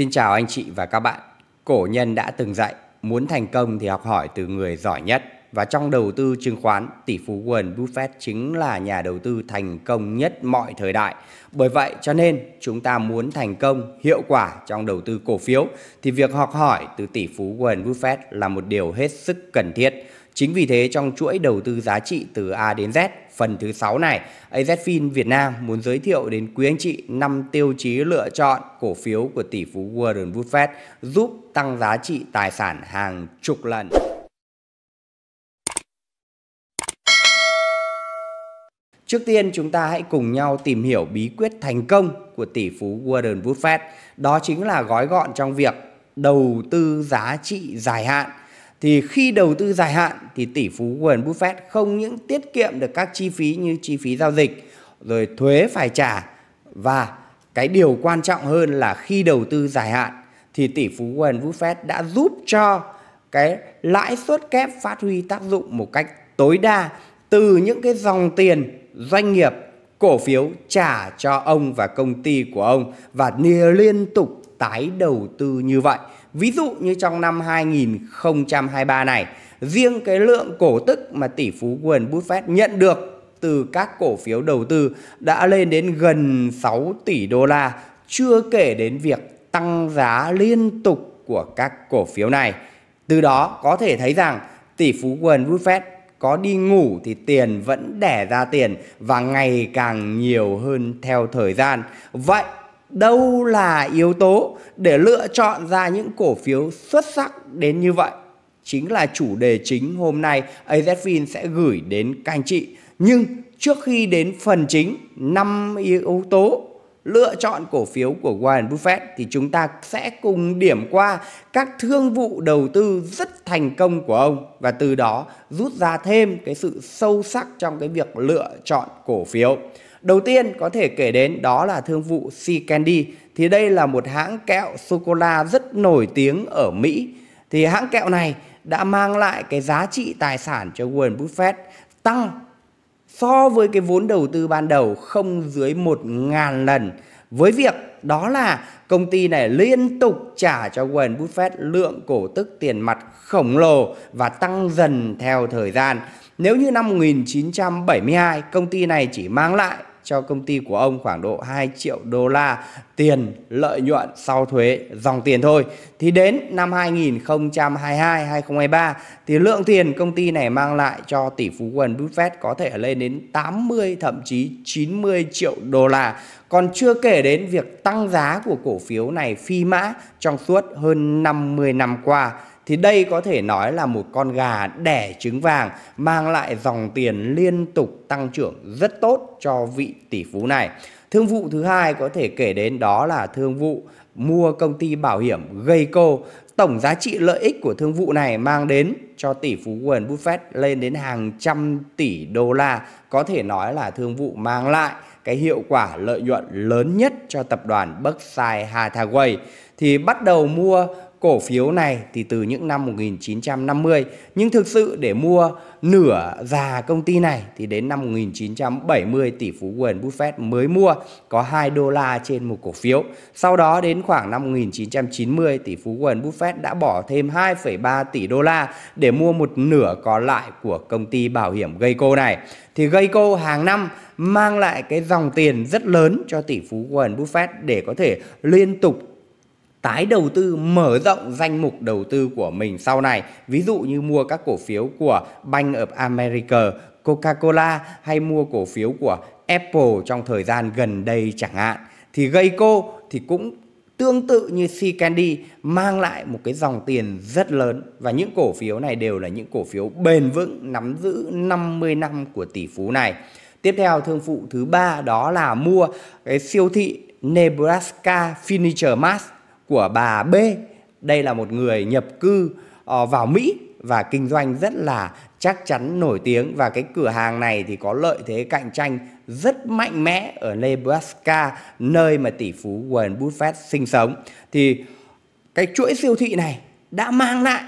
Xin chào anh chị và các bạn. Cổ nhân đã từng dạy, muốn thành công thì học hỏi từ người giỏi nhất. Và trong đầu tư chứng khoán, tỷ phú Warren Buffett chính là nhà đầu tư thành công nhất mọi thời đại. Bởi vậy cho nên chúng ta muốn thành công, hiệu quả trong đầu tư cổ phiếu thì việc học hỏi từ tỷ phú Warren Buffett là một điều hết sức cần thiết. Chính vì thế trong chuỗi đầu tư giá trị từ A đến Z, phần thứ 6 này, AZFIN Việt Nam muốn giới thiệu đến quý anh chị 5 tiêu chí lựa chọn cổ phiếu của tỷ phú Warren Buffett giúp tăng giá trị tài sản hàng chục lần. Trước tiên chúng ta hãy cùng nhau tìm hiểu bí quyết thành công của tỷ phú Warren Buffett. Đó chính là gói gọn trong việc đầu tư giá trị dài hạn thì khi đầu tư dài hạn thì tỷ phú Warren Buffett không những tiết kiệm được các chi phí như chi phí giao dịch rồi thuế phải trả và cái điều quan trọng hơn là khi đầu tư dài hạn thì tỷ phú Warren Buffett đã giúp cho cái lãi suất kép phát huy tác dụng một cách tối đa từ những cái dòng tiền doanh nghiệp cổ phiếu trả cho ông và công ty của ông và liên tục tái đầu tư như vậy. Ví dụ như trong năm 2023 này, riêng cái lượng cổ tức mà tỷ phú Warren Buffett nhận được từ các cổ phiếu đầu tư đã lên đến gần 6 tỷ đô la, chưa kể đến việc tăng giá liên tục của các cổ phiếu này. Từ đó có thể thấy rằng tỷ phú Warren Buffett có đi ngủ thì tiền vẫn đẻ ra tiền và ngày càng nhiều hơn theo thời gian. Vậy đâu là yếu tố để lựa chọn ra những cổ phiếu xuất sắc đến như vậy chính là chủ đề chính hôm nay AZFIN sẽ gửi đến các anh chị. Nhưng trước khi đến phần chính 5 yếu tố lựa chọn cổ phiếu của Warren Buffett thì chúng ta sẽ cùng điểm qua các thương vụ đầu tư rất thành công của ông và từ đó rút ra thêm cái sự sâu sắc trong cái việc lựa chọn cổ phiếu. Đầu tiên có thể kể đến đó là thương vụ Sea Candy thì đây là một hãng kẹo sô cô la rất nổi tiếng ở Mỹ. Thì hãng kẹo này đã mang lại cái giá trị tài sản cho Warren Buffett tăng so với cái vốn đầu tư ban đầu không dưới 1.000 lần với việc đó là công ty này liên tục trả cho Warren Buffett lượng cổ tức tiền mặt khổng lồ và tăng dần theo thời gian. Nếu như năm 1972 công ty này chỉ mang lại cho công ty của ông khoảng độ 2 triệu đô la tiền lợi nhuận sau thuế dòng tiền thôi. Thì đến năm 2022 2023 thì lượng tiền công ty này mang lại cho tỷ phú Warren Buffett có thể lên đến 80 thậm chí 90 triệu đô la. Còn chưa kể đến việc tăng giá của cổ phiếu này phi mã trong suốt hơn 50 năm qua thì đây có thể nói là một con gà đẻ trứng vàng mang lại dòng tiền liên tục tăng trưởng rất tốt cho vị tỷ phú này. Thương vụ thứ hai có thể kể đến đó là thương vụ mua công ty bảo hiểm Geico. Tổng giá trị lợi ích của thương vụ này mang đến cho tỷ phú Warren Buffett lên đến hàng trăm tỷ đô la. Có thể nói là thương vụ mang lại cái hiệu quả lợi nhuận lớn nhất cho tập đoàn Berkshire Hathaway thì bắt đầu mua cổ phiếu này thì từ những năm 1950 nhưng thực sự để mua nửa già công ty này thì đến năm 1970 tỷ phú Warren Buffett mới mua có 2 đô la trên một cổ phiếu. Sau đó đến khoảng năm 1990 tỷ phú Warren Buffett đã bỏ thêm 2,3 tỷ đô la để mua một nửa còn lại của công ty bảo hiểm Geico này. Thì Geico hàng năm mang lại cái dòng tiền rất lớn cho tỷ phú Warren Buffett để có thể liên tục tái đầu tư mở rộng danh mục đầu tư của mình sau này ví dụ như mua các cổ phiếu của Bank of America, Coca-Cola hay mua cổ phiếu của Apple trong thời gian gần đây chẳng hạn thì Geico thì cũng tương tự như C Candy mang lại một cái dòng tiền rất lớn và những cổ phiếu này đều là những cổ phiếu bền vững nắm giữ 50 năm của tỷ phú này. Tiếp theo thương phụ thứ ba đó là mua cái siêu thị Nebraska Furniture Mart của bà B. Đây là một người nhập cư ờ, vào Mỹ và kinh doanh rất là chắc chắn nổi tiếng và cái cửa hàng này thì có lợi thế cạnh tranh rất mạnh mẽ ở Nebraska nơi mà tỷ phú Warren Buffett sinh sống thì cái chuỗi siêu thị này đã mang lại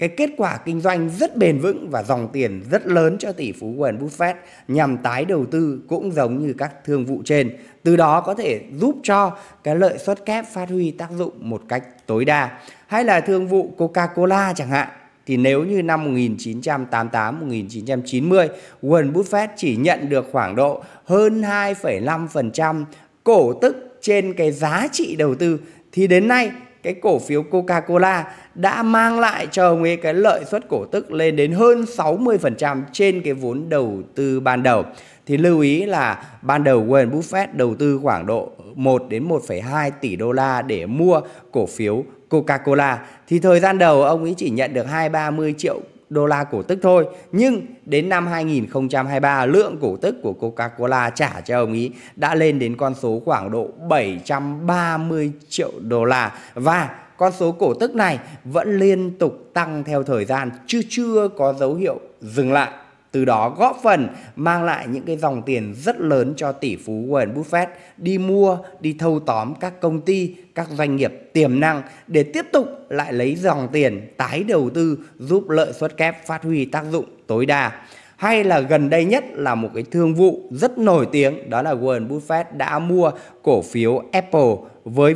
cái kết quả kinh doanh rất bền vững và dòng tiền rất lớn cho tỷ phú Warren Buffett nhằm tái đầu tư cũng giống như các thương vụ trên. Từ đó có thể giúp cho cái lợi suất kép phát huy tác dụng một cách tối đa. Hay là thương vụ Coca-Cola chẳng hạn thì nếu như năm 1988 1990 Warren Buffett chỉ nhận được khoảng độ hơn 2,5% cổ tức trên cái giá trị đầu tư thì đến nay cái cổ phiếu Coca-Cola đã mang lại cho ông ấy cái lợi suất cổ tức lên đến hơn 60% trên cái vốn đầu tư ban đầu. Thì lưu ý là ban đầu Warren Buffett đầu tư khoảng độ 1 đến 1,2 tỷ đô la để mua cổ phiếu Coca-Cola thì thời gian đầu ông ấy chỉ nhận được 2 30 triệu đô la cổ tức thôi. Nhưng đến năm 2023, lượng cổ tức của Coca-Cola trả cho ông ý đã lên đến con số khoảng độ 730 triệu đô la và con số cổ tức này vẫn liên tục tăng theo thời gian chứ chưa có dấu hiệu dừng lại từ đó góp phần mang lại những cái dòng tiền rất lớn cho tỷ phú Warren Buffett đi mua, đi thâu tóm các công ty, các doanh nghiệp tiềm năng để tiếp tục lại lấy dòng tiền tái đầu tư giúp lợi suất kép phát huy tác dụng tối đa. Hay là gần đây nhất là một cái thương vụ rất nổi tiếng đó là Warren Buffett đã mua cổ phiếu Apple với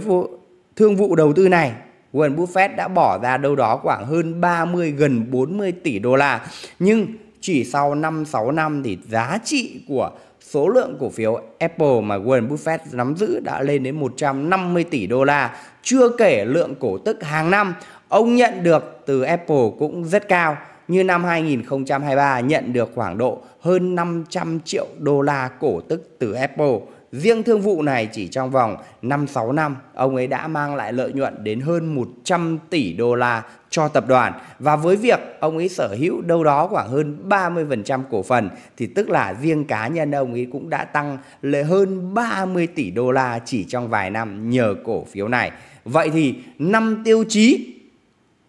thương vụ đầu tư này Warren Buffett đã bỏ ra đâu đó khoảng hơn 30 gần 40 tỷ đô la. Nhưng chỉ sau 5 6 năm thì giá trị của số lượng cổ phiếu Apple mà Warren Buffett nắm giữ đã lên đến 150 tỷ đô la, chưa kể lượng cổ tức hàng năm ông nhận được từ Apple cũng rất cao. Như năm 2023 nhận được khoảng độ hơn 500 triệu đô la cổ tức từ Apple. Riêng thương vụ này chỉ trong vòng 5-6 năm, ông ấy đã mang lại lợi nhuận đến hơn 100 tỷ đô la cho tập đoàn. Và với việc ông ấy sở hữu đâu đó khoảng hơn 30% cổ phần thì tức là riêng cá nhân ông ấy cũng đã tăng lên hơn 30 tỷ đô la chỉ trong vài năm nhờ cổ phiếu này. Vậy thì năm tiêu chí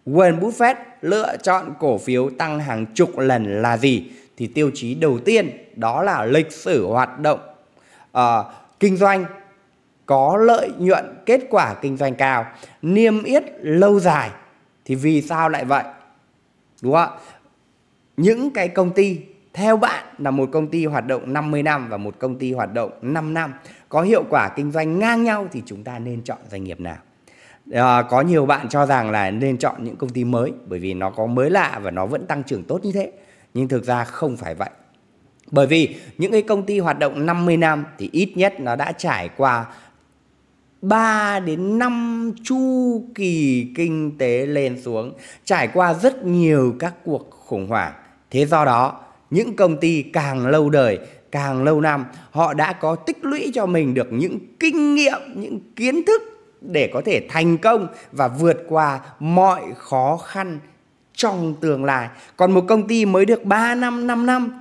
Warren Buffett lựa chọn cổ phiếu tăng hàng chục lần là gì? Thì tiêu chí đầu tiên đó là lịch sử hoạt động uh, kinh doanh có lợi nhuận kết quả kinh doanh cao niêm yết lâu dài thì vì sao lại vậy đúng không những cái công ty theo bạn là một công ty hoạt động 50 năm và một công ty hoạt động 5 năm có hiệu quả kinh doanh ngang nhau thì chúng ta nên chọn doanh nghiệp nào à, có nhiều bạn cho rằng là nên chọn những công ty mới bởi vì nó có mới lạ và nó vẫn tăng trưởng tốt như thế nhưng thực ra không phải vậy bởi vì những cái công ty hoạt động 50 năm thì ít nhất nó đã trải qua 3 đến 5 chu kỳ kinh tế lên xuống, trải qua rất nhiều các cuộc khủng hoảng. Thế do đó, những công ty càng lâu đời, càng lâu năm, họ đã có tích lũy cho mình được những kinh nghiệm, những kiến thức để có thể thành công và vượt qua mọi khó khăn trong tương lai. Còn một công ty mới được 3 năm, 5 năm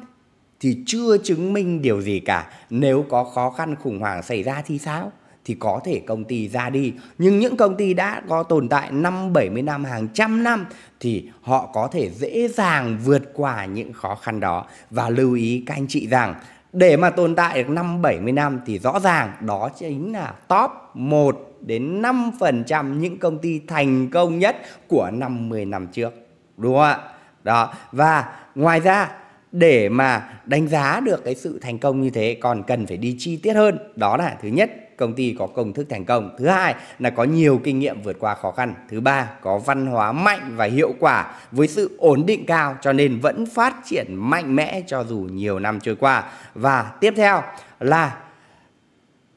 thì chưa chứng minh điều gì cả nếu có khó khăn khủng hoảng xảy ra thì sao thì có thể công ty ra đi nhưng những công ty đã có tồn tại năm 70 năm hàng trăm năm thì họ có thể dễ dàng vượt qua những khó khăn đó và lưu ý các anh chị rằng để mà tồn tại được năm 70 năm thì rõ ràng đó chính là top 1 đến 5% những công ty thành công nhất của 50 năm trước. Đúng không ạ? Đó. Và ngoài ra để mà đánh giá được cái sự thành công như thế còn cần phải đi chi tiết hơn đó là thứ nhất công ty có công thức thành công thứ hai là có nhiều kinh nghiệm vượt qua khó khăn thứ ba có văn hóa mạnh và hiệu quả với sự ổn định cao cho nên vẫn phát triển mạnh mẽ cho dù nhiều năm trôi qua và tiếp theo là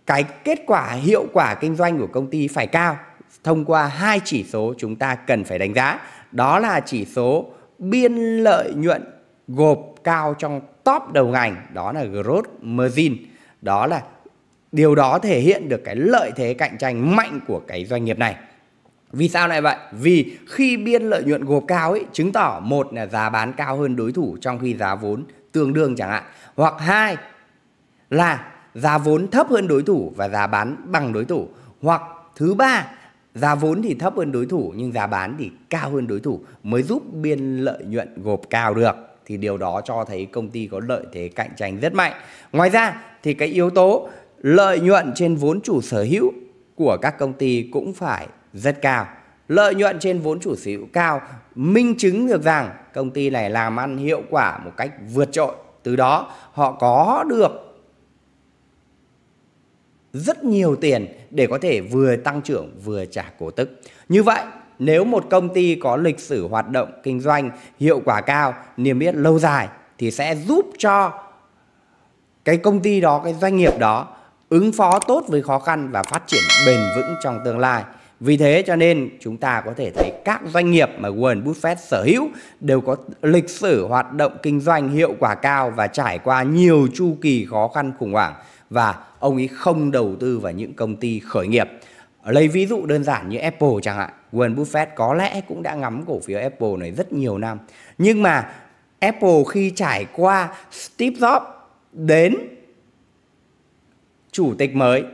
cái kết quả hiệu quả kinh doanh của công ty phải cao thông qua hai chỉ số chúng ta cần phải đánh giá đó là chỉ số biên lợi nhuận gộp cao trong top đầu ngành đó là growth margin đó là điều đó thể hiện được cái lợi thế cạnh tranh mạnh của cái doanh nghiệp này vì sao lại vậy? Vì khi biên lợi nhuận gộp cao ấy chứng tỏ một là giá bán cao hơn đối thủ trong khi giá vốn tương đương chẳng hạn, hoặc hai là giá vốn thấp hơn đối thủ và giá bán bằng đối thủ, hoặc thứ ba giá vốn thì thấp hơn đối thủ nhưng giá bán thì cao hơn đối thủ mới giúp biên lợi nhuận gộp cao được thì điều đó cho thấy công ty có lợi thế cạnh tranh rất mạnh. Ngoài ra thì cái yếu tố lợi nhuận trên vốn chủ sở hữu của các công ty cũng phải rất cao. Lợi nhuận trên vốn chủ sở hữu cao minh chứng được rằng công ty này làm ăn hiệu quả một cách vượt trội. Từ đó họ có được rất nhiều tiền để có thể vừa tăng trưởng vừa trả cổ tức. Như vậy nếu một công ty có lịch sử hoạt động kinh doanh hiệu quả cao, niêm yết lâu dài thì sẽ giúp cho cái công ty đó, cái doanh nghiệp đó ứng phó tốt với khó khăn và phát triển bền vững trong tương lai. Vì thế cho nên chúng ta có thể thấy các doanh nghiệp mà Warren Buffett sở hữu đều có lịch sử hoạt động kinh doanh hiệu quả cao và trải qua nhiều chu kỳ khó khăn khủng hoảng và ông ấy không đầu tư vào những công ty khởi nghiệp. Lấy ví dụ đơn giản như Apple chẳng hạn. Warren Buffett có lẽ cũng đã ngắm cổ phiếu Apple này rất nhiều năm. Nhưng mà Apple khi trải qua Steve Jobs đến chủ tịch mới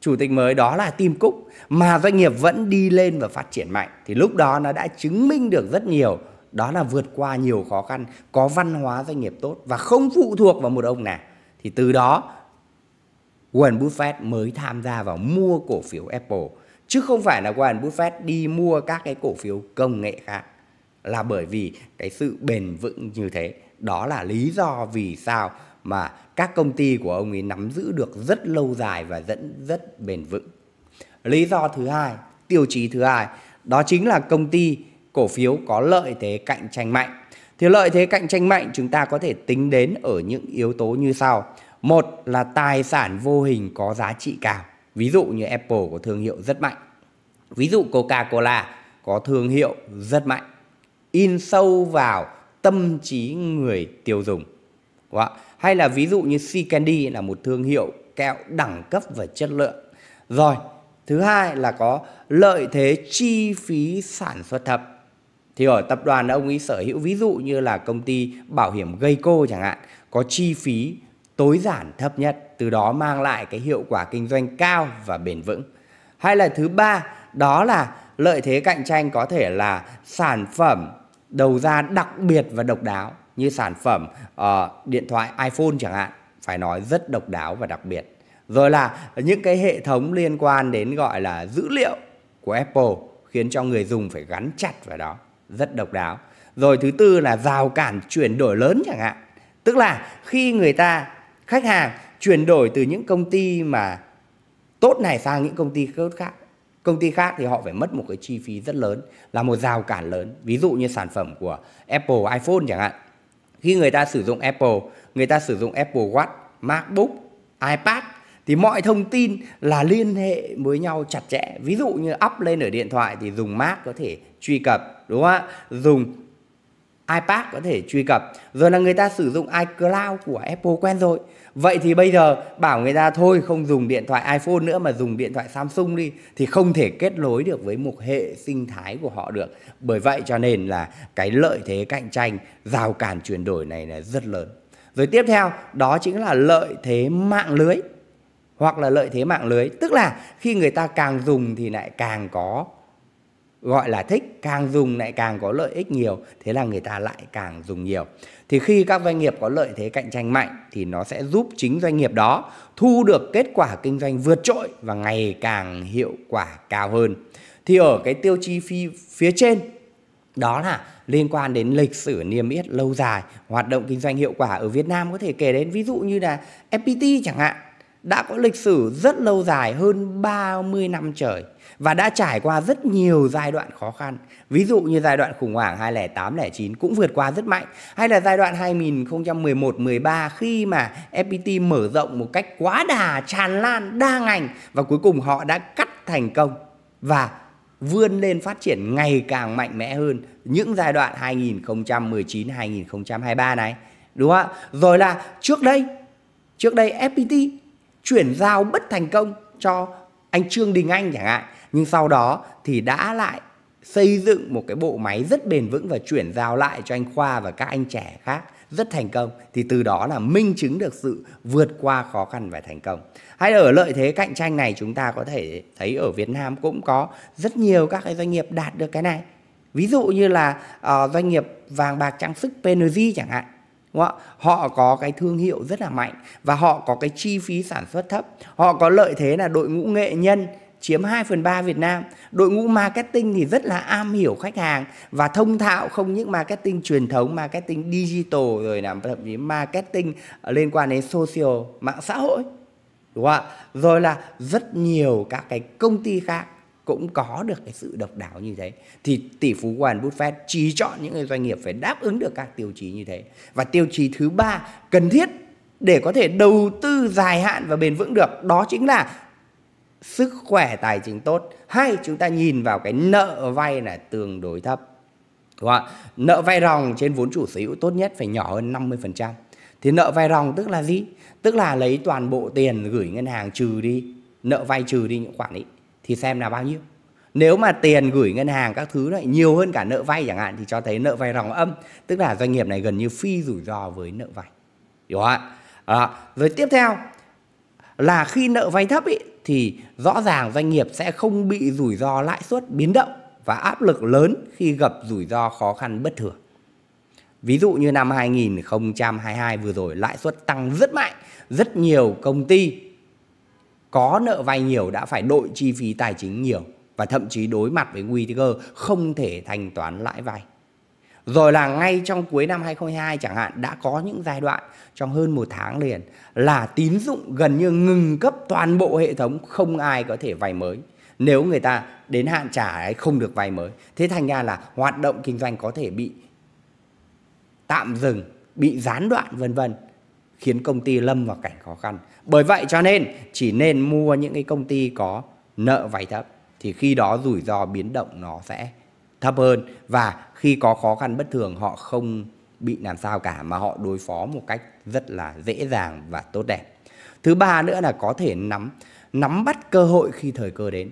chủ tịch mới đó là Tim Cook mà doanh nghiệp vẫn đi lên và phát triển mạnh thì lúc đó nó đã chứng minh được rất nhiều đó là vượt qua nhiều khó khăn có văn hóa doanh nghiệp tốt và không phụ thuộc vào một ông nào thì từ đó Warren Buffett mới tham gia vào mua cổ phiếu Apple chứ không phải là Warren Buffett đi mua các cái cổ phiếu công nghệ khác là bởi vì cái sự bền vững như thế đó là lý do vì sao mà các công ty của ông ấy nắm giữ được rất lâu dài và dẫn rất bền vững lý do thứ hai tiêu chí thứ hai đó chính là công ty cổ phiếu có lợi thế cạnh tranh mạnh thì lợi thế cạnh tranh mạnh chúng ta có thể tính đến ở những yếu tố như sau một là tài sản vô hình có giá trị cao Ví dụ như Apple có thương hiệu rất mạnh. Ví dụ Coca-Cola có thương hiệu rất mạnh. In sâu vào tâm trí người tiêu dùng. Đúng Hay là ví dụ như C Candy là một thương hiệu kẹo đẳng cấp và chất lượng. Rồi, thứ hai là có lợi thế chi phí sản xuất thấp thì ở tập đoàn ông ấy sở hữu ví dụ như là công ty bảo hiểm Geico chẳng hạn có chi phí tối giản thấp nhất từ đó mang lại cái hiệu quả kinh doanh cao và bền vững. Hay là thứ ba, đó là lợi thế cạnh tranh có thể là sản phẩm đầu ra đặc biệt và độc đáo như sản phẩm uh, điện thoại iPhone chẳng hạn, phải nói rất độc đáo và đặc biệt. Rồi là những cái hệ thống liên quan đến gọi là dữ liệu của Apple khiến cho người dùng phải gắn chặt vào đó, rất độc đáo. Rồi thứ tư là rào cản chuyển đổi lớn chẳng hạn. Tức là khi người ta khách hàng chuyển đổi từ những công ty mà tốt này sang những công ty tốt khác công ty khác thì họ phải mất một cái chi phí rất lớn là một rào cản lớn ví dụ như sản phẩm của Apple iPhone chẳng hạn khi người ta sử dụng Apple người ta sử dụng Apple Watch MacBook iPad thì mọi thông tin là liên hệ với nhau chặt chẽ ví dụ như up lên ở điện thoại thì dùng Mac có thể truy cập đúng không ạ dùng iPad có thể truy cập rồi là người ta sử dụng iCloud của Apple quen rồi Vậy thì bây giờ bảo người ta thôi không dùng điện thoại iPhone nữa mà dùng điện thoại Samsung đi thì không thể kết nối được với một hệ sinh thái của họ được. Bởi vậy cho nên là cái lợi thế cạnh tranh rào cản chuyển đổi này là rất lớn. Rồi tiếp theo đó chính là lợi thế mạng lưới hoặc là lợi thế mạng lưới, tức là khi người ta càng dùng thì lại càng có gọi là thích càng dùng lại càng có lợi ích nhiều thế là người ta lại càng dùng nhiều thì khi các doanh nghiệp có lợi thế cạnh tranh mạnh thì nó sẽ giúp chính doanh nghiệp đó thu được kết quả kinh doanh vượt trội và ngày càng hiệu quả cao hơn thì ở cái tiêu chí phi phía trên đó là liên quan đến lịch sử niêm yết lâu dài hoạt động kinh doanh hiệu quả ở Việt Nam có thể kể đến ví dụ như là FPT chẳng hạn đã có lịch sử rất lâu dài hơn 30 năm trời và đã trải qua rất nhiều giai đoạn khó khăn. Ví dụ như giai đoạn khủng hoảng 2008 09 cũng vượt qua rất mạnh hay là giai đoạn 2011 13 khi mà FPT mở rộng một cách quá đà tràn lan đa ngành và cuối cùng họ đã cắt thành công và vươn lên phát triển ngày càng mạnh mẽ hơn những giai đoạn 2019 2023 này. Đúng không ạ? Rồi là trước đây trước đây FPT chuyển giao bất thành công cho anh Trương Đình Anh chẳng hạn nhưng sau đó thì đã lại xây dựng một cái bộ máy rất bền vững và chuyển giao lại cho anh Khoa và các anh trẻ khác rất thành công thì từ đó là minh chứng được sự vượt qua khó khăn và thành công. Hay ở lợi thế cạnh tranh này chúng ta có thể thấy ở Việt Nam cũng có rất nhiều các cái doanh nghiệp đạt được cái này. Ví dụ như là uh, doanh nghiệp vàng bạc trang sức PNG chẳng hạn Đúng không? Họ có cái thương hiệu rất là mạnh và họ có cái chi phí sản xuất thấp. Họ có lợi thế là đội ngũ nghệ nhân chiếm 2 phần 3 Việt Nam. Đội ngũ marketing thì rất là am hiểu khách hàng và thông thạo không những marketing truyền thống, marketing digital rồi làm thậm chí marketing liên quan đến social, mạng xã hội. Đúng không ạ? Rồi là rất nhiều các cái công ty khác cũng có được cái sự độc đáo như thế thì tỷ phú Warren Buffett chỉ chọn những cái doanh nghiệp phải đáp ứng được các tiêu chí như thế và tiêu chí thứ ba cần thiết để có thể đầu tư dài hạn và bền vững được đó chính là sức khỏe tài chính tốt hay chúng ta nhìn vào cái nợ vay là tương đối thấp đúng không? nợ vay ròng trên vốn chủ sở hữu tốt nhất phải nhỏ hơn 50% thì nợ vay ròng tức là gì tức là lấy toàn bộ tiền gửi ngân hàng trừ đi nợ vay trừ đi những khoản ấy thì xem là bao nhiêu nếu mà tiền gửi ngân hàng các thứ lại nhiều hơn cả nợ vay chẳng hạn thì cho thấy nợ vay ròng âm tức là doanh nghiệp này gần như phi rủi ro với nợ vay hiểu không ạ à, rồi tiếp theo là khi nợ vay thấp ý, thì rõ ràng doanh nghiệp sẽ không bị rủi ro lãi suất biến động và áp lực lớn khi gặp rủi ro khó khăn bất thường. Ví dụ như năm 2022 vừa rồi lãi suất tăng rất mạnh, rất nhiều công ty có nợ vay nhiều đã phải đội chi phí tài chính nhiều và thậm chí đối mặt với nguy cơ không thể thanh toán lãi vay. Rồi là ngay trong cuối năm 2022 chẳng hạn đã có những giai đoạn trong hơn một tháng liền là tín dụng gần như ngừng cấp toàn bộ hệ thống không ai có thể vay mới. Nếu người ta đến hạn trả ấy không được vay mới. Thế thành ra là hoạt động kinh doanh có thể bị tạm dừng, bị gián đoạn vân vân khiến công ty lâm vào cảnh khó khăn. Bởi vậy cho nên chỉ nên mua những cái công ty có nợ vay thấp thì khi đó rủi ro biến động nó sẽ thấp hơn và khi có khó khăn bất thường họ không bị làm sao cả mà họ đối phó một cách rất là dễ dàng và tốt đẹp. Thứ ba nữa là có thể nắm nắm bắt cơ hội khi thời cơ đến.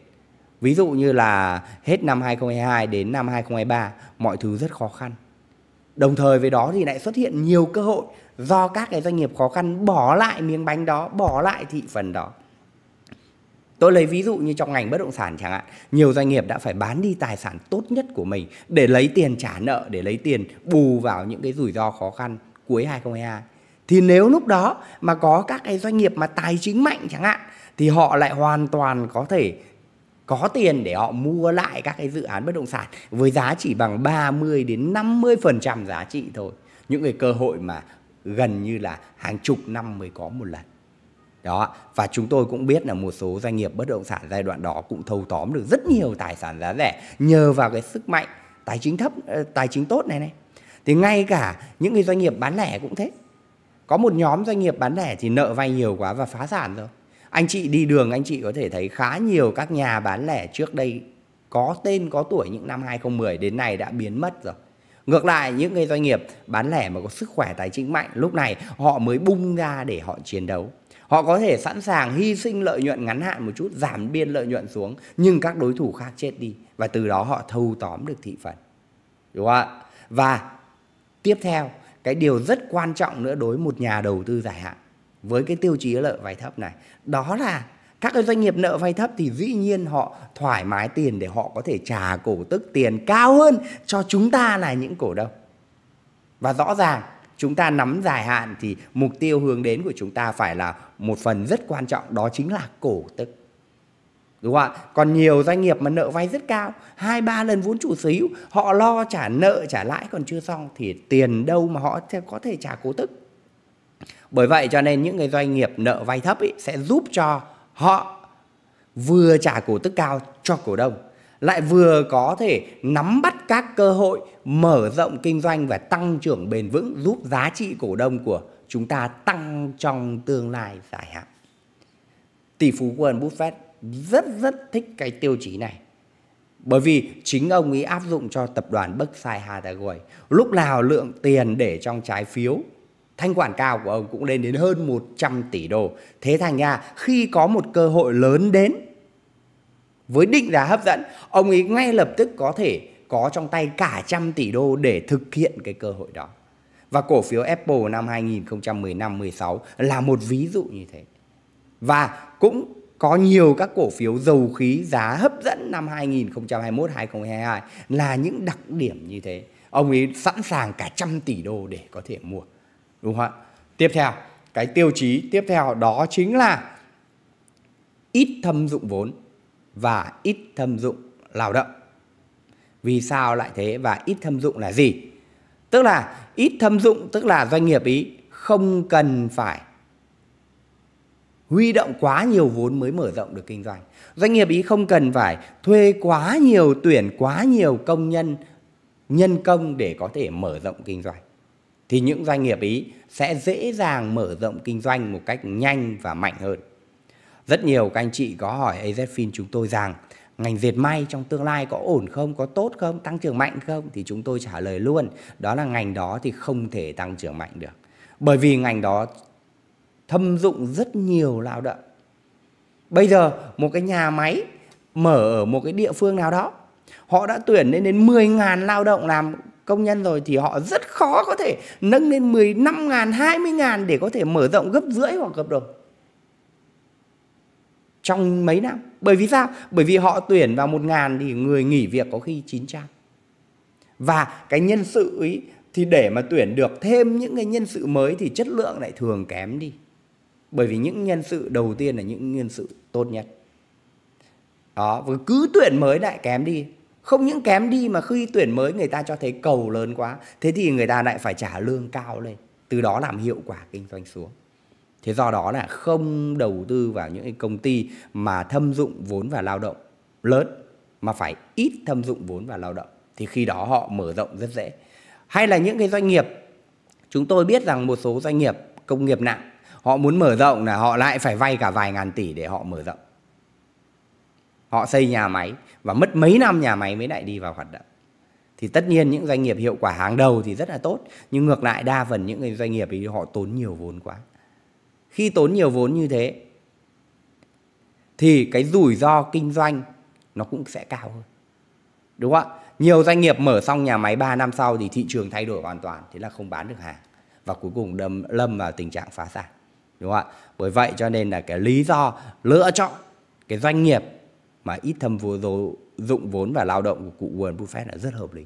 Ví dụ như là hết năm 2022 đến năm 2023 mọi thứ rất khó khăn. Đồng thời với đó thì lại xuất hiện nhiều cơ hội do các cái doanh nghiệp khó khăn bỏ lại miếng bánh đó bỏ lại thị phần đó Tôi lấy ví dụ như trong ngành bất động sản chẳng hạn, nhiều doanh nghiệp đã phải bán đi tài sản tốt nhất của mình để lấy tiền trả nợ, để lấy tiền bù vào những cái rủi ro khó khăn cuối 2022. Thì nếu lúc đó mà có các cái doanh nghiệp mà tài chính mạnh chẳng hạn thì họ lại hoàn toàn có thể có tiền để họ mua lại các cái dự án bất động sản với giá chỉ bằng 30 đến 50% giá trị thôi. Những cái cơ hội mà gần như là hàng chục năm mới có một lần đó và chúng tôi cũng biết là một số doanh nghiệp bất động sản giai đoạn đó cũng thâu tóm được rất nhiều tài sản giá rẻ nhờ vào cái sức mạnh tài chính thấp ờ, tài chính tốt này này thì ngay cả những cái doanh nghiệp bán lẻ cũng thế có một nhóm doanh nghiệp bán lẻ thì nợ vay nhiều quá và phá sản rồi anh chị đi đường anh chị có thể thấy khá nhiều các nhà bán lẻ trước đây có tên có tuổi những năm 2010 đến nay đã biến mất rồi Ngược lại những người doanh nghiệp bán lẻ mà có sức khỏe tài chính mạnh lúc này họ mới bung ra để họ chiến đấu. Họ có thể sẵn sàng hy sinh lợi nhuận ngắn hạn một chút, giảm biên lợi nhuận xuống nhưng các đối thủ khác chết đi và từ đó họ thâu tóm được thị phần. Đúng không ạ? Và tiếp theo, cái điều rất quan trọng nữa đối một nhà đầu tư dài hạn với cái tiêu chí lợi vay thấp này, đó là các cái doanh nghiệp nợ vay thấp thì dĩ nhiên họ thoải mái tiền để họ có thể trả cổ tức tiền cao hơn cho chúng ta là những cổ đông và rõ ràng chúng ta nắm dài hạn thì mục tiêu hướng đến của chúng ta phải là một phần rất quan trọng đó chính là cổ tức đúng không ạ còn nhiều doanh nghiệp mà nợ vay rất cao hai ba lần vốn chủ sở hữu họ lo trả nợ trả lãi còn chưa xong thì tiền đâu mà họ có thể trả cổ tức bởi vậy cho nên những cái doanh nghiệp nợ vay thấp ý, sẽ giúp cho họ vừa trả cổ tức cao cho cổ đông lại vừa có thể nắm bắt các cơ hội mở rộng kinh doanh và tăng trưởng bền vững giúp giá trị cổ đông của chúng ta tăng trong tương lai dài hạn. Tỷ phú Warren Buffett rất rất thích cái tiêu chí này. Bởi vì chính ông ấy áp dụng cho tập đoàn Berkshire Hathaway. Lúc nào lượng tiền để trong trái phiếu thanh khoản cao của ông cũng lên đến hơn 100 tỷ đô. Thế thành ra khi có một cơ hội lớn đến với định giá hấp dẫn, ông ấy ngay lập tức có thể có trong tay cả trăm tỷ đô để thực hiện cái cơ hội đó. Và cổ phiếu Apple năm 2015-16 là một ví dụ như thế. Và cũng có nhiều các cổ phiếu dầu khí giá hấp dẫn năm 2021-2022 là những đặc điểm như thế. Ông ấy sẵn sàng cả trăm tỷ đô để có thể mua đúng không ạ tiếp theo cái tiêu chí tiếp theo đó chính là ít thâm dụng vốn và ít thâm dụng lao động vì sao lại thế và ít thâm dụng là gì tức là ít thâm dụng tức là doanh nghiệp ý không cần phải huy động quá nhiều vốn mới mở rộng được kinh doanh. Doanh nghiệp ý không cần phải thuê quá nhiều, tuyển quá nhiều công nhân, nhân công để có thể mở rộng kinh doanh thì những doanh nghiệp ý sẽ dễ dàng mở rộng kinh doanh một cách nhanh và mạnh hơn. Rất nhiều các anh chị có hỏi AZFIN chúng tôi rằng ngành dệt may trong tương lai có ổn không, có tốt không, tăng trưởng mạnh không thì chúng tôi trả lời luôn, đó là ngành đó thì không thể tăng trưởng mạnh được. Bởi vì ngành đó thâm dụng rất nhiều lao động. Bây giờ một cái nhà máy mở ở một cái địa phương nào đó, họ đã tuyển lên đến 10.000 lao động làm công nhân rồi thì họ rất khó có thể nâng lên 15 ngàn, 20 ngàn để có thể mở rộng gấp rưỡi hoặc gấp đôi. Trong mấy năm. Bởi vì sao? Bởi vì họ tuyển vào 1 ngàn thì người nghỉ việc có khi 900. Và cái nhân sự ấy thì để mà tuyển được thêm những cái nhân sự mới thì chất lượng lại thường kém đi. Bởi vì những nhân sự đầu tiên là những nhân sự tốt nhất. Đó, cứ tuyển mới lại kém đi không những kém đi mà khi tuyển mới người ta cho thấy cầu lớn quá thế thì người ta lại phải trả lương cao lên từ đó làm hiệu quả kinh doanh xuống thế do đó là không đầu tư vào những công ty mà thâm dụng vốn và lao động lớn mà phải ít thâm dụng vốn và lao động thì khi đó họ mở rộng rất dễ hay là những cái doanh nghiệp chúng tôi biết rằng một số doanh nghiệp công nghiệp nặng họ muốn mở rộng là họ lại phải vay cả vài ngàn tỷ để họ mở rộng họ xây nhà máy và mất mấy năm nhà máy mới lại đi vào hoạt động thì tất nhiên những doanh nghiệp hiệu quả hàng đầu thì rất là tốt nhưng ngược lại đa phần những doanh nghiệp thì họ tốn nhiều vốn quá khi tốn nhiều vốn như thế thì cái rủi ro kinh doanh nó cũng sẽ cao hơn đúng không ạ nhiều doanh nghiệp mở xong nhà máy 3 năm sau thì thị trường thay đổi hoàn toàn thế là không bán được hàng và cuối cùng đâm lâm vào tình trạng phá sản đúng không ạ bởi vậy cho nên là cái lý do lựa chọn cái doanh nghiệp mà ít thâm vô dô, dụng vốn và lao động của cụ Warren Buffett là rất hợp lý.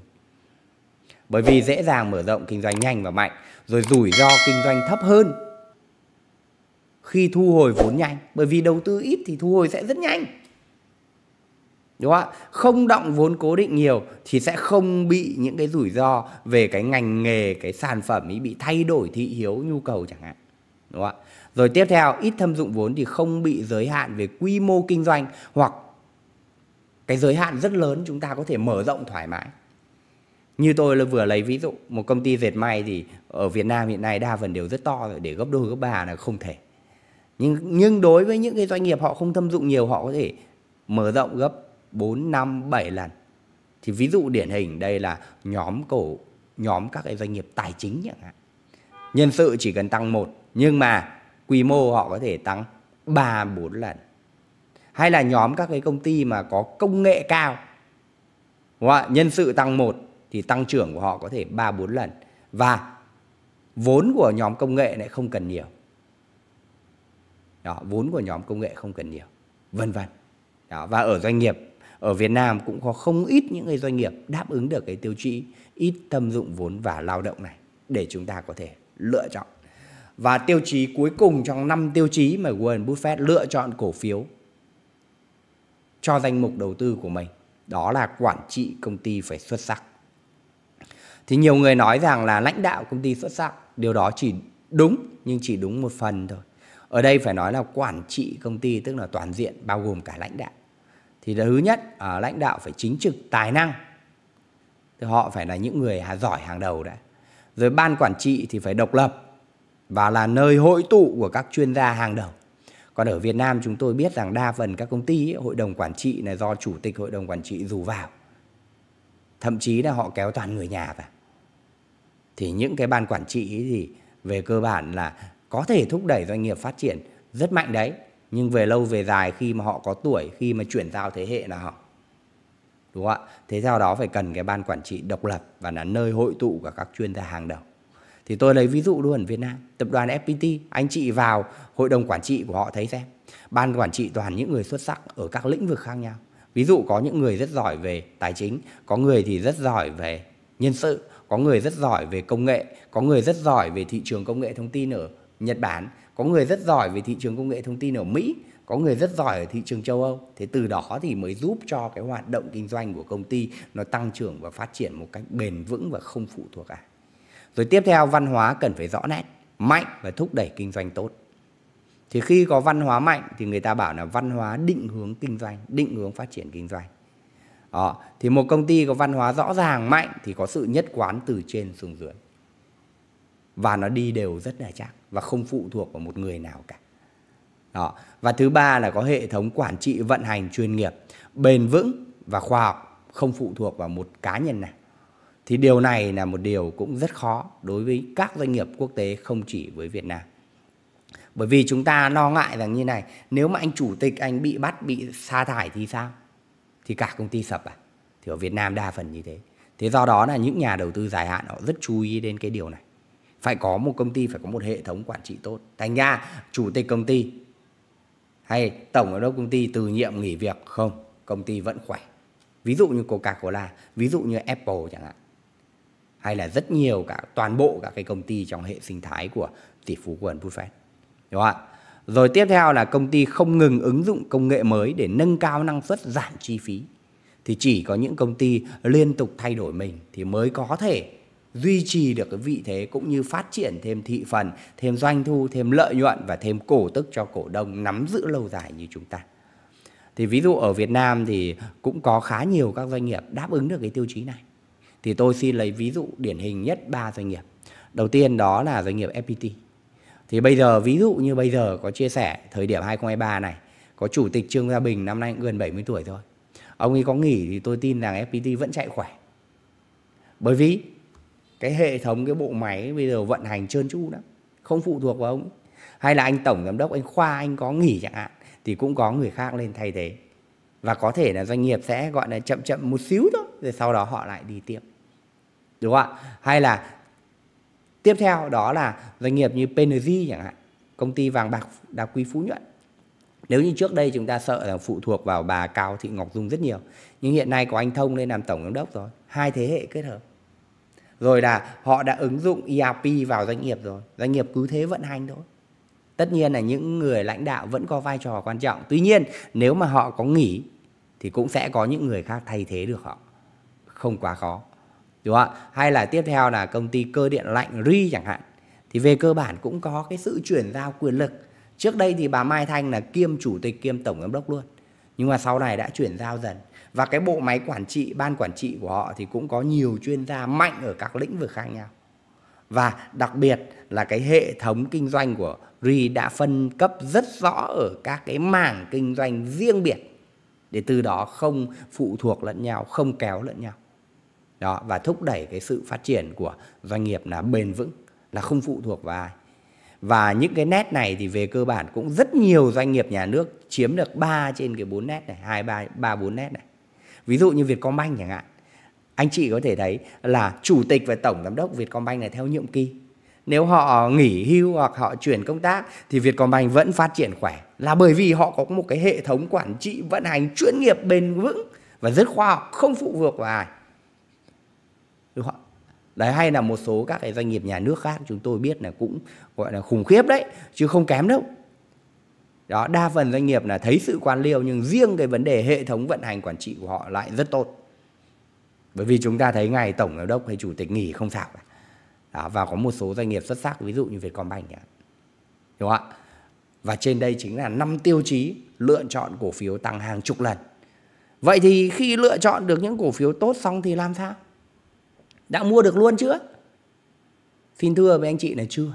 Bởi vì dễ dàng mở rộng kinh doanh nhanh và mạnh, rồi rủi ro kinh doanh thấp hơn khi thu hồi vốn nhanh. Bởi vì đầu tư ít thì thu hồi sẽ rất nhanh. Đúng không ạ? Không động vốn cố định nhiều thì sẽ không bị những cái rủi ro về cái ngành nghề, cái sản phẩm ấy bị thay đổi thị hiếu nhu cầu chẳng hạn. Đúng không ạ? Rồi tiếp theo, ít thâm dụng vốn thì không bị giới hạn về quy mô kinh doanh hoặc cái giới hạn rất lớn chúng ta có thể mở rộng thoải mái như tôi vừa lấy ví dụ một công ty dệt may thì ở Việt Nam hiện nay đa phần đều rất to rồi để gấp đôi gấp ba là không thể nhưng nhưng đối với những cái doanh nghiệp họ không thâm dụng nhiều họ có thể mở rộng gấp 4, 5, 7 lần thì ví dụ điển hình đây là nhóm cổ nhóm các cái doanh nghiệp tài chính chẳng hạn nhân sự chỉ cần tăng một nhưng mà quy mô họ có thể tăng 3 4 lần hay là nhóm các cái công ty mà có công nghệ cao đúng không? nhân sự tăng một thì tăng trưởng của họ có thể ba bốn lần và vốn của nhóm công nghệ lại không cần nhiều đó, vốn của nhóm công nghệ không cần nhiều vân vân đó, và ở doanh nghiệp ở Việt Nam cũng có không ít những người doanh nghiệp đáp ứng được cái tiêu chí ít thâm dụng vốn và lao động này để chúng ta có thể lựa chọn. Và tiêu chí cuối cùng trong 5 tiêu chí mà Warren Buffett lựa chọn cổ phiếu cho danh mục đầu tư của mình đó là quản trị công ty phải xuất sắc thì nhiều người nói rằng là lãnh đạo công ty xuất sắc điều đó chỉ đúng nhưng chỉ đúng một phần thôi ở đây phải nói là quản trị công ty tức là toàn diện bao gồm cả lãnh đạo thì thứ nhất à, lãnh đạo phải chính trực tài năng thì họ phải là những người giỏi hàng đầu đấy. rồi ban quản trị thì phải độc lập và là nơi hội tụ của các chuyên gia hàng đầu còn ở Việt Nam chúng tôi biết rằng đa phần các công ty ấy, hội đồng quản trị là do chủ tịch hội đồng quản trị dù vào thậm chí là họ kéo toàn người nhà vào thì những cái ban quản trị thì về cơ bản là có thể thúc đẩy doanh nghiệp phát triển rất mạnh đấy nhưng về lâu về dài khi mà họ có tuổi khi mà chuyển giao thế hệ là họ đúng không ạ thế do đó phải cần cái ban quản trị độc lập và là nơi hội tụ của các chuyên gia hàng đầu thì tôi lấy ví dụ luôn Việt Nam, tập đoàn FPT, anh chị vào hội đồng quản trị của họ thấy xem. Ban quản trị toàn những người xuất sắc ở các lĩnh vực khác nhau. Ví dụ có những người rất giỏi về tài chính, có người thì rất giỏi về nhân sự, có người rất giỏi về công nghệ, có người rất giỏi về thị trường công nghệ thông tin ở Nhật Bản, có người rất giỏi về thị trường công nghệ thông tin ở Mỹ, có người rất giỏi ở thị trường châu Âu. Thế từ đó thì mới giúp cho cái hoạt động kinh doanh của công ty nó tăng trưởng và phát triển một cách bền vững và không phụ thuộc ai. À. Rồi tiếp theo văn hóa cần phải rõ nét, mạnh và thúc đẩy kinh doanh tốt. Thì khi có văn hóa mạnh thì người ta bảo là văn hóa định hướng kinh doanh, định hướng phát triển kinh doanh. Đó. Ờ, thì một công ty có văn hóa rõ ràng mạnh thì có sự nhất quán từ trên xuống dưới. Và nó đi đều rất là chắc và không phụ thuộc vào một người nào cả. Đó. Ờ, và thứ ba là có hệ thống quản trị vận hành chuyên nghiệp, bền vững và khoa học, không phụ thuộc vào một cá nhân nào thì điều này là một điều cũng rất khó đối với các doanh nghiệp quốc tế không chỉ với Việt Nam. Bởi vì chúng ta lo ngại rằng như này, nếu mà anh chủ tịch anh bị bắt, bị sa thải thì sao? Thì cả công ty sập à? Thì ở Việt Nam đa phần như thế. Thế do đó là những nhà đầu tư dài hạn họ rất chú ý đến cái điều này. Phải có một công ty, phải có một hệ thống quản trị tốt. Thành ra chủ tịch công ty hay tổng giám đốc công ty từ nhiệm nghỉ việc không? Công ty vẫn khỏe. Ví dụ như Coca-Cola, ví dụ như Apple chẳng hạn hay là rất nhiều cả toàn bộ các cái công ty trong hệ sinh thái của tỷ phú Warren Buffett. Đúng không ạ? Rồi tiếp theo là công ty không ngừng ứng dụng công nghệ mới để nâng cao năng suất giảm chi phí. Thì chỉ có những công ty liên tục thay đổi mình thì mới có thể duy trì được cái vị thế cũng như phát triển thêm thị phần, thêm doanh thu, thêm lợi nhuận và thêm cổ tức cho cổ đông nắm giữ lâu dài như chúng ta. Thì ví dụ ở Việt Nam thì cũng có khá nhiều các doanh nghiệp đáp ứng được cái tiêu chí này. Thì tôi xin lấy ví dụ điển hình nhất ba doanh nghiệp. Đầu tiên đó là doanh nghiệp FPT. Thì bây giờ ví dụ như bây giờ có chia sẻ thời điểm 2023 này có chủ tịch Trương Gia Bình năm nay gần 70 tuổi thôi Ông ấy có nghỉ thì tôi tin rằng FPT vẫn chạy khỏe. Bởi vì cái hệ thống cái bộ máy bây giờ vận hành trơn tru lắm, không phụ thuộc vào ông. Ấy. Hay là anh tổng giám đốc anh Khoa anh có nghỉ chẳng hạn thì cũng có người khác lên thay thế. Và có thể là doanh nghiệp sẽ gọi là chậm chậm một xíu thôi rồi sau đó họ lại đi tiếp đúng không ạ hay là tiếp theo đó là doanh nghiệp như PNG chẳng hạn công ty vàng bạc đá quý phú nhuận nếu như trước đây chúng ta sợ là phụ thuộc vào bà cao thị ngọc dung rất nhiều nhưng hiện nay có anh thông lên làm tổng giám đốc rồi hai thế hệ kết hợp rồi là họ đã ứng dụng ERP vào doanh nghiệp rồi doanh nghiệp cứ thế vận hành thôi tất nhiên là những người lãnh đạo vẫn có vai trò quan trọng tuy nhiên nếu mà họ có nghỉ thì cũng sẽ có những người khác thay thế được họ không quá khó đúng không ạ hay là tiếp theo là công ty cơ điện lạnh ri chẳng hạn thì về cơ bản cũng có cái sự chuyển giao quyền lực trước đây thì bà mai thanh là kiêm chủ tịch kiêm tổng giám đốc luôn nhưng mà sau này đã chuyển giao dần và cái bộ máy quản trị ban quản trị của họ thì cũng có nhiều chuyên gia mạnh ở các lĩnh vực khác nhau và đặc biệt là cái hệ thống kinh doanh của ri đã phân cấp rất rõ ở các cái mảng kinh doanh riêng biệt để từ đó không phụ thuộc lẫn nhau không kéo lẫn nhau đó và thúc đẩy cái sự phát triển của doanh nghiệp là bền vững là không phụ thuộc vào ai và những cái nét này thì về cơ bản cũng rất nhiều doanh nghiệp nhà nước chiếm được 3 trên cái 4 nét này, 2 3 3 4 nét này. Ví dụ như Vietcombank chẳng hạn. Anh chị có thể thấy là chủ tịch và tổng giám đốc Vietcombank này theo nhiệm kỳ. Nếu họ nghỉ hưu hoặc họ chuyển công tác thì Vietcombank vẫn phát triển khỏe là bởi vì họ có một cái hệ thống quản trị vận hành chuyên nghiệp bền vững và rất khoa học, không phụ thuộc vào ai đấy hay là một số các cái doanh nghiệp nhà nước khác chúng tôi biết là cũng gọi là khủng khiếp đấy chứ không kém đâu đó đa phần doanh nghiệp là thấy sự quan liêu nhưng riêng cái vấn đề hệ thống vận hành quản trị của họ lại rất tốt bởi vì chúng ta thấy ngày tổng giám đốc hay chủ tịch nghỉ không sao cả. Đó, và có một số doanh nghiệp xuất sắc ví dụ như Vietcombank nhỉ? đúng không ạ và trên đây chính là năm tiêu chí lựa chọn cổ phiếu tăng hàng chục lần vậy thì khi lựa chọn được những cổ phiếu tốt xong thì làm sao đã mua được luôn chưa xin thưa với anh chị là chưa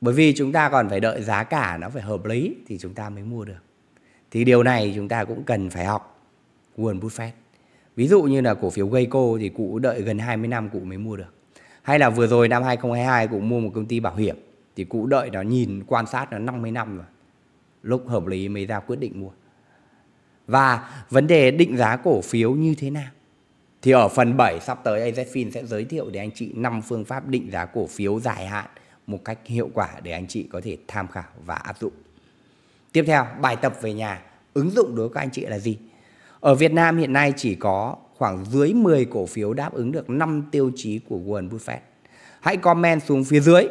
bởi vì chúng ta còn phải đợi giá cả nó phải hợp lý thì chúng ta mới mua được thì điều này chúng ta cũng cần phải học Warren Buffett ví dụ như là cổ phiếu Geico thì cụ đợi gần 20 năm cụ mới mua được hay là vừa rồi năm 2022 cụ mua một công ty bảo hiểm thì cụ đợi nó nhìn quan sát nó 50 năm rồi lúc hợp lý mới ra quyết định mua và vấn đề định giá cổ phiếu như thế nào thì ở phần 7 sắp tới AZFIN sẽ giới thiệu để anh chị 5 phương pháp định giá cổ phiếu dài hạn một cách hiệu quả để anh chị có thể tham khảo và áp dụng. Tiếp theo, bài tập về nhà, ứng dụng đối với các anh chị là gì? Ở Việt Nam hiện nay chỉ có khoảng dưới 10 cổ phiếu đáp ứng được 5 tiêu chí của Warren Buffett. Hãy comment xuống phía dưới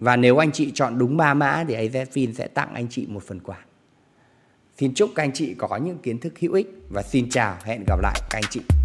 và nếu anh chị chọn đúng 3 mã thì AZFIN sẽ tặng anh chị một phần quà. Xin chúc các anh chị có những kiến thức hữu ích và xin chào, hẹn gặp lại các anh chị.